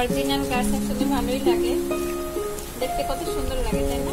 original গাছ আসলে ভালোই লাগে দেখতে কত সুন্দর লাগে তাই না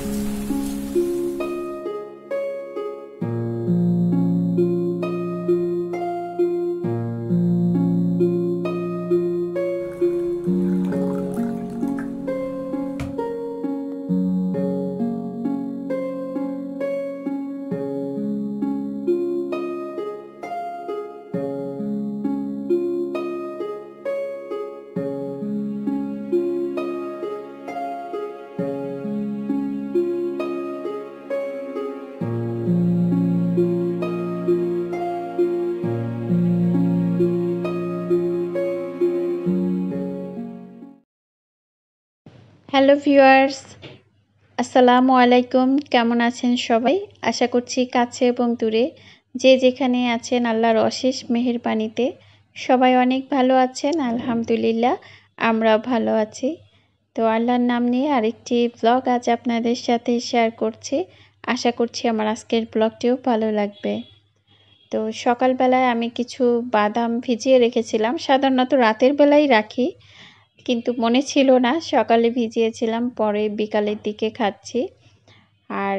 হ্যালো ভিউয়ার্স আসসালামু আলাইকুম কেমন আছেন সবাই আশা করছি কাছে এবং দূরে যে যেখানে আছেন আল্লাহর অশেষ মেহেরবানিতে সবাই অনেক ভালো আছেন আলহামদুলিল্লাহ আমরা ভালো আছি তো আল্লাহর নাম নিয়ে আরেকটি ব্লগ আজ আপনাদের সাথে শেয়ার করছি আশা করছি আমার আজকের ব্লগটিও ভালো লাগবে তো সকালবেলায় আমি কিছু বাদাম ভিজিয়ে রেখেছিলাম সাধারণত রাতের বেলায় রাখি কিন্তু মনে ছিল না সকালে ভিজিয়েছিলাম পরে বিকালের দিকে খাচ্ছি আর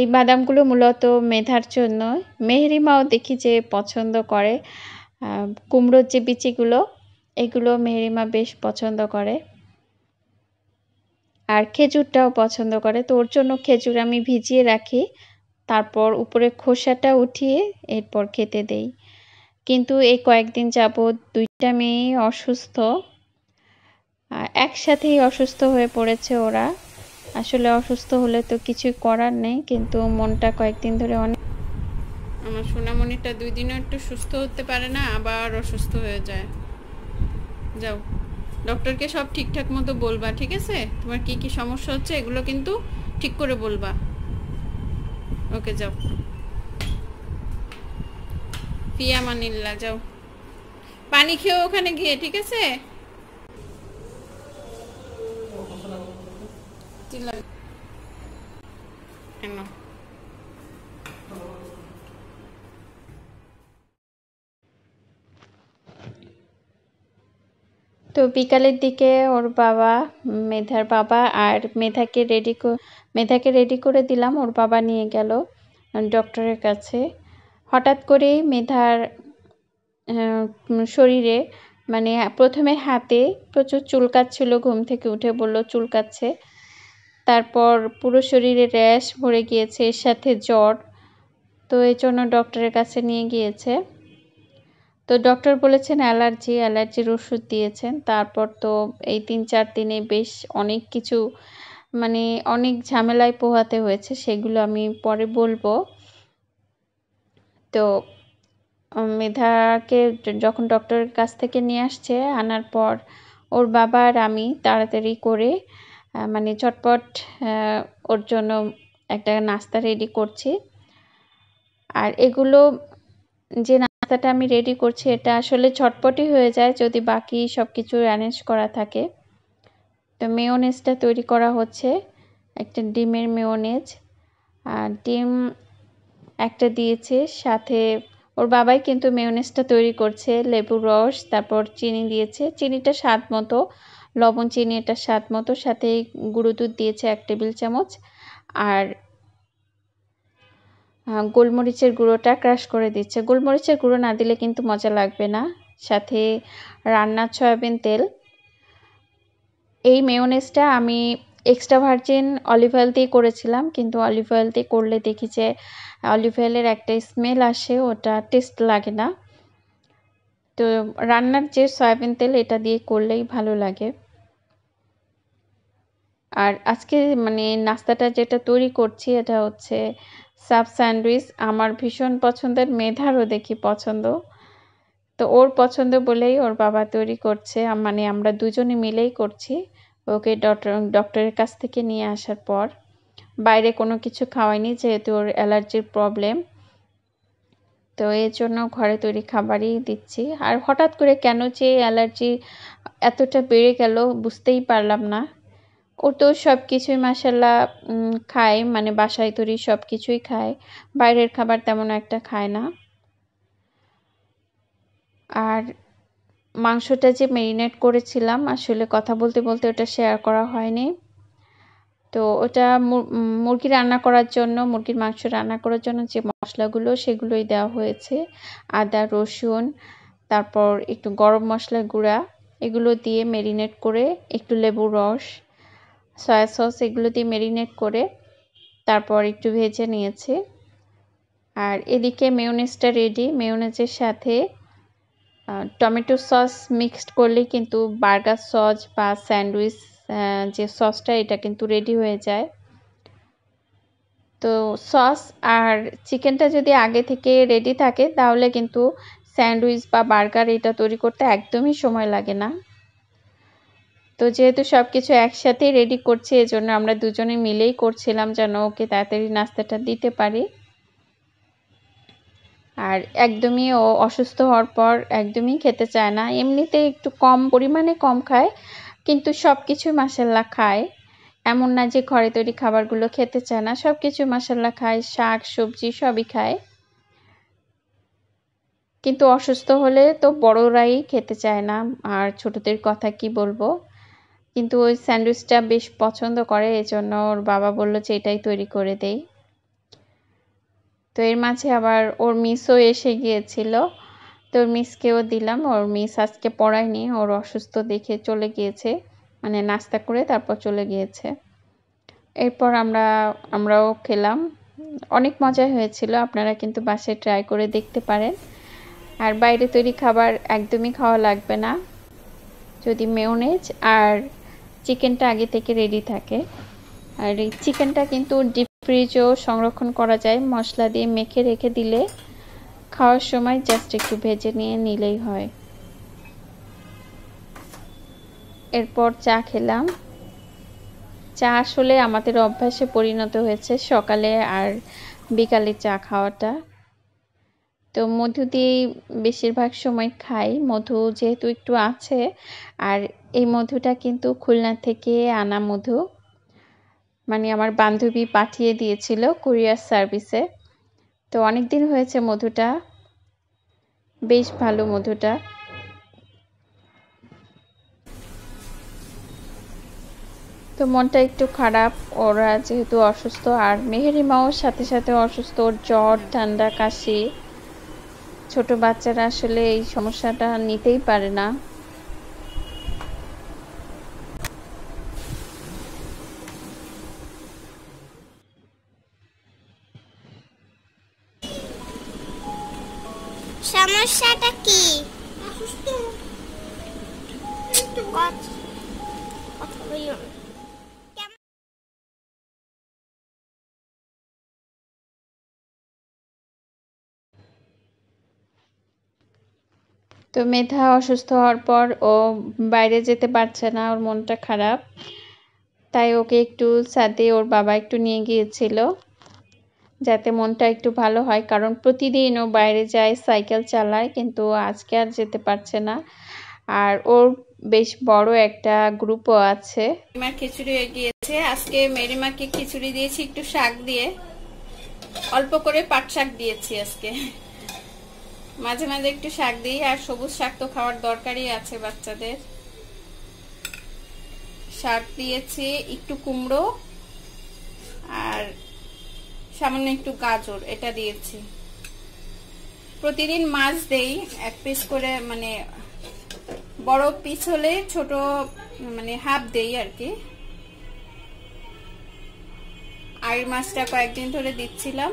এই বাদামগুলো মূলত মেধার জন্য মেহরিমাও দেখি যে পছন্দ করে কুমড়োর যে বিচিগুলো এগুলো মেহরিমা বেশ পছন্দ করে আর খেজুরটাও পছন্দ করে তো ওর জন্য খেজুর আমি ভিজিয়ে রাখি তারপর উপরে খোসাটা উঠিয়ে এরপর খেতে দেই কিন্তু এই কয়েকদিন যাবত দুইটা মেয়ে অসুস্থ একসাথেই অসুস্থ হয়ে পড়েছে ওরা আসলে অসুস্থ হলে তো কিছু করার নেই কিন্তু মনটা কয়েকদিন ধরে অনেক আমার সোনামণিটা দুই দিনও একটু সুস্থ হতে পারে না আবার অসুস্থ হয়ে যায় যাও ডক্টরকে সব ঠিকঠাক মতো বলবা ঠিক আছে তোমার কি কি সমস্যা হচ্ছে এগুলো কিন্তু ঠিক করে বলবা ওকে যাও পিয়া মানিল্লা যাও পানি খেয়ে ওখানে গিয়ে ঠিক আছে তো বিকালের দিকে ওর বাবা মেধার বাবা আর মেধাকে রেডি মেধাকে রেডি করে দিলাম ওর বাবা নিয়ে গেল ডক্টরের কাছে হঠাৎ করেই মেধার শরীরে মানে প্রথমে হাতে প্রচুর চুলকাচ্ছিল ঘুম থেকে উঠে বলল চুলকাচ্ছে তারপর পুরো শরীরে র্যাশ ভরে গিয়েছে এর সাথে জ্বর তো এই জন্য ডক্টরের কাছে নিয়ে গিয়েছে তো ডক্টর বলেছেন অ্যালার্জি অ্যালার্জির ওষুধ দিয়েছেন তারপর তো এই তিন চার দিনে বেশ অনেক কিছু মানে অনেক ঝামেলায় পোহাতে হয়েছে সেগুলো আমি পরে বলবো তো মেধাকে যখন ডক্টরের কাছ থেকে নিয়ে আসছে আনার পর ওর বাবা আর আমি তাড়াতাড়ি করে মানে চটপট ওর জন্য একটা নাস্তা রেডি করছি আর এগুলো যে নাস্তাটা আমি রেডি করছি এটা আসলে চটপটই হয়ে যায় যদি বাকি সব কিছু অ্যারেঞ্জ করা থাকে তো মেয়োনেজটা তৈরি করা হচ্ছে একটা ডিমের মেয়োনেজ আর ডিম একটা দিয়েছে সাথে ওর বাবাই কিন্তু মেয়োনেজটা তৈরি করছে লেবু রস তারপর চিনি দিয়েছে চিনিটা স্বাদ মতো লবণ চিনি এটা স্বাদ মতো সাথে গুঁড়ো দুধ দিয়েছে এক টেবিল চামচ আর গোলমরিচের গুঁড়োটা ক্রাশ করে দিচ্ছে গোলমরিচের গুঁড়ো না দিলে কিন্তু মজা লাগবে না সাথে রান্নার সয়াবিন তেল এই মেয়োনেজটা আমি এক্সট্রা ভার্জিন অলিভ অয়েল দিয়ে করেছিলাম কিন্তু অলিভ অয়েল দিয়ে করলে দেখি যে অলিভ অয়েলের একটা স্মেল আসে ওটা টেস্ট লাগে না তো রান্নার যে সয়াবিন তেল এটা দিয়ে করলেই ভালো লাগে আর আজকে মানে নাস্তাটা যেটা তৈরি করছি এটা হচ্ছে সাব স্যান্ডউইচ আমার ভীষণ পছন্দের মেধারও দেখি পছন্দ তো ওর পছন্দ বলেই ওর বাবা তৈরি করছে মানে আমরা দুজনে মিলেই করছি ওকে ডক্টর ডক্টরের কাছ থেকে নিয়ে আসার পর বাইরে কোনো কিছু খাওয়াইনি যেহেতু ওর অ্যালার্জির প্রবলেম তো এর জন্য ঘরে তৈরি খাবারই দিচ্ছি আর হঠাৎ করে কেন যে অ্যালার্জি এতটা বেড়ে গেল বুঝতেই পারলাম না ও তো সব কিছুই মাসাল্লাহ খায় মানে বাসায় তৈরি সব কিছুই খায় বাইরের খাবার তেমন একটা খায় না আর মাংসটা যে মেরিনেট করেছিলাম আসলে কথা বলতে বলতে ওটা শেয়ার করা হয়নি তো ওটা মুরগি রান্না করার জন্য মুরগির মাংস রান্না করার জন্য যে মশলাগুলো সেগুলোই দেওয়া হয়েছে আদা রসুন তারপর একটু গরম মশলা গুঁড়া এগুলো দিয়ে মেরিনেট করে একটু লেবুর রস সয়া সস এগুলো দিয়ে মেরিনেট করে তারপর একটু ভেজে নিয়েছে আর এদিকে মেয়োনেজটা রেডি মেয়োনেজের সাথে টমেটো সস মিক্সড করলে কিন্তু বার্গার সস বা স্যান্ডউইচ যে সসটা এটা কিন্তু রেডি হয়ে যায় তো সস আর চিকেনটা যদি আগে থেকে রেডি থাকে তাহলে কিন্তু স্যান্ডউইচ বা বার্গার এটা তৈরি করতে একদমই সময় লাগে না তো যেহেতু সব কিছু একসাথেই রেডি করছি এজন্য আমরা দুজনে মিলেই করছিলাম যেন ওকে তাড়াতাড়ি নাস্তাটা দিতে পারি আর একদমই ও অসুস্থ হওয়ার পর একদমই খেতে চায় না এমনিতে একটু কম পরিমাণে কম খায় কিন্তু সব কিছুই মাসাল্লা খায় এমন না যে ঘরে তৈরি খাবারগুলো খেতে চায় না সব কিছু মাসাল্লা খায় শাক সবজি সবই খায় কিন্তু অসুস্থ হলে তো বড়রাই খেতে চায় না আর ছোটদের কথা কি বলবো কিন্তু ওই স্যান্ডউইচটা বেশ পছন্দ করে এজন্য ওর বাবা বলল যে এটাই তৈরি করে দেই তো এর মাঝে আবার ওর মিসও এসে গিয়েছিল তোর মিসকেও দিলাম ওর মিস আজকে পড়ায়নি ওর অসুস্থ দেখে চলে গিয়েছে মানে নাস্তা করে তারপর চলে গিয়েছে এরপর আমরা আমরাও খেলাম অনেক মজা হয়েছিল আপনারা কিন্তু বাসায় ট্রাই করে দেখতে পারেন আর বাইরে তৈরি খাবার একদমই খাওয়া লাগবে না যদি মেয়োনেজ আর চিকেনটা আগে থেকে রেডি থাকে আর এই চিকেনটা কিন্তু ডিপ ফ্রিজেও সংরক্ষণ করা যায় মশলা দিয়ে মেখে রেখে দিলে খাওয়ার সময় জাস্ট একটু ভেজে নিয়ে নিলেই হয় এরপর চা খেলাম চা আসলে আমাদের অভ্যাসে পরিণত হয়েছে সকালে আর বিকালে চা খাওয়াটা তো মধু দিয়েই বেশিরভাগ সময় খাই মধু যেহেতু একটু আছে আর এই মধুটা কিন্তু খুলনা থেকে আনা মধু মানে আমার বান্ধবী পাঠিয়ে দিয়েছিল কুরিয়ার সার্ভিসে তো অনেক দিন হয়েছে মধুটা বেশ ভালো মধুটা তো মনটা একটু খারাপ ওরা যেহেতু অসুস্থ আর মেহেরি মাওর সাথে সাথে অসুস্থ ওর জ্বর ঠান্ডা কাশি ছোট বাচ্চারা আসলে এই সমস্যাটা নিতেই পারে না সমস্যাটা কি আচ্ছা, তো মেধা অসুস্থ হওয়ার পর ও বাইরে যেতে পারছে না ওর মনটা খারাপ তাই ওকে একটু সাথে ওর বাবা একটু নিয়ে গিয়েছিল যাতে মনটা একটু ভালো হয় কারণ প্রতিদিনও বাইরে যায় সাইকেল চালায় কিন্তু আজকে আর যেতে পারছে না আর ওর বেশ বড় একটা গ্রুপও আছে মেরিমার খিচুড়ি হয়ে গিয়েছে আজকে মেরিমাকে খিচুড়ি দিয়েছি একটু শাক দিয়ে অল্প করে পাট শাক দিয়েছি আজকে মাঝে মাঝে একটু শাক দিই আর সবুজ শাক তো খাওয়ার দরকারই আছে বাচ্চাদের শাক দিয়েছি একটু কুমড়ো আর সামান্য একটু গাজর এটা দিয়েছি প্রতিদিন মাছ দেই এক পিস করে মানে বড় পিস হলে ছোট মানে হাফ দেই আর কি আর মাছটা কয়েকদিন ধরে দিচ্ছিলাম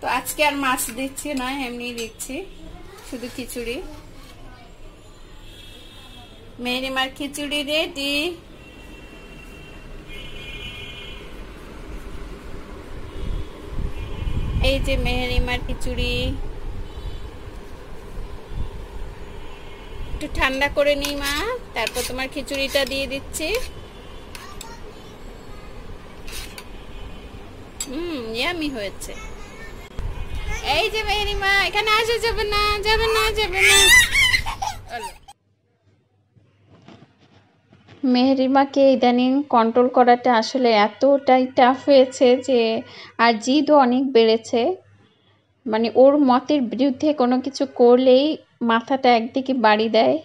তো আজকে আর মাছ দিচ্ছি না এমনি দিচ্ছি শুধু খিচুড়ি মেহরিমার খিচুড়ি রেডি এই যে মেহেরিমার খিচুড়ি একটু ঠান্ডা করে নিই মা তারপর তোমার খিচুড়িটা দিয়ে দিচ্ছি হম ইয়ামি হয়েছে এই যে মেহেরিমা এখানে আসা যাবে না যাবে না যাবে না মেহরিমাকে ইদানিং কন্ট্রোল করাটা আসলে এতটাই টাফ হয়েছে যে আর জিদও অনেক বেড়েছে মানে ওর মতের বিরুদ্ধে কোনো কিছু করলেই মাথাটা একদিকে বাড়ি দেয়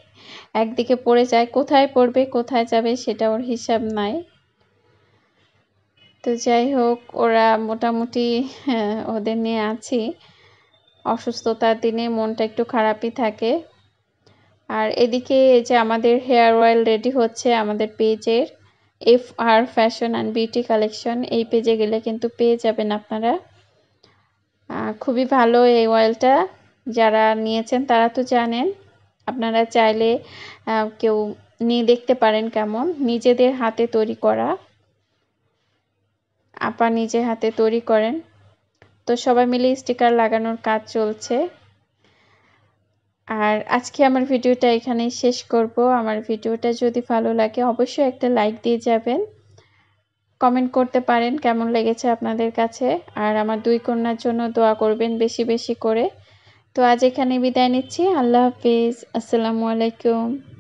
একদিকে পড়ে যায় কোথায় পড়বে কোথায় যাবে সেটা ওর হিসাব নাই তো যাই হোক ওরা মোটামুটি হ্যাঁ, ওদের নিয়ে আছি অসুস্থতার দিনে মনটা একটু খারাপই থাকে আর এদিকে এই যে আমাদের হেয়ার অয়েল রেডি হচ্ছে আমাদের পেজের F R fashion and beauty collection এই পেজে গেলে কিন্তু পেয়ে যাবেন আপনারা খুবই ভালো এই অয়েলটা যারা নিয়েছেন তারা তো জানেন আপনারা চাইলে কেউ নিয়ে দেখতে পারেন কেমন নিজেদের হাতে তৈরি করা আপা নিজে হাতে তৈরি করেন তো সবাই মিলে স্টিকার লাগানোর কাজ চলছে আর আজকে আমার ভিডিওটা এখানে শেষ করব আমার ভিডিওটা যদি ভালো লাগে অবশ্যই একটা লাইক দিয়ে যাবেন কমেন্ট করতে পারেন কেমন লেগেছে আপনাদের কাছে আর আমার দুই কন্যার জন্য দোয়া করবেন বেশি বেশি করে তো আজ এখানে বিদায় নিচ্ছি আল্লাহ হাফিজ আসসালামু আলাইকুম